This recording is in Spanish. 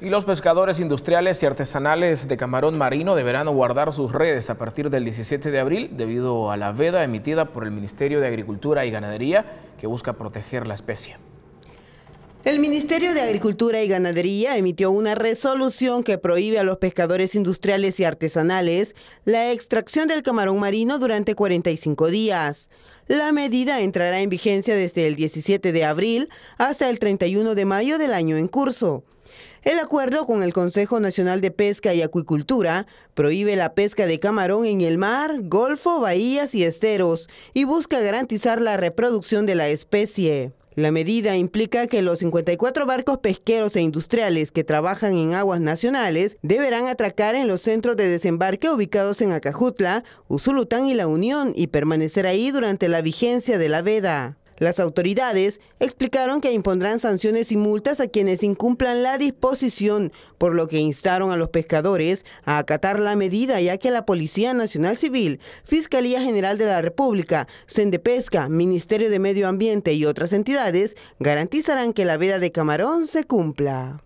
Y los pescadores industriales y artesanales de camarón marino deberán guardar sus redes a partir del 17 de abril debido a la veda emitida por el Ministerio de Agricultura y Ganadería que busca proteger la especie. El Ministerio de Agricultura y Ganadería emitió una resolución que prohíbe a los pescadores industriales y artesanales la extracción del camarón marino durante 45 días. La medida entrará en vigencia desde el 17 de abril hasta el 31 de mayo del año en curso. El acuerdo con el Consejo Nacional de Pesca y Acuicultura prohíbe la pesca de camarón en el mar, golfo, bahías y esteros y busca garantizar la reproducción de la especie. La medida implica que los 54 barcos pesqueros e industriales que trabajan en aguas nacionales deberán atracar en los centros de desembarque ubicados en Acajutla, Usulután y La Unión y permanecer ahí durante la vigencia de la veda. Las autoridades explicaron que impondrán sanciones y multas a quienes incumplan la disposición, por lo que instaron a los pescadores a acatar la medida ya que la Policía Nacional Civil, Fiscalía General de la República, Pesca, Ministerio de Medio Ambiente y otras entidades garantizarán que la veda de camarón se cumpla.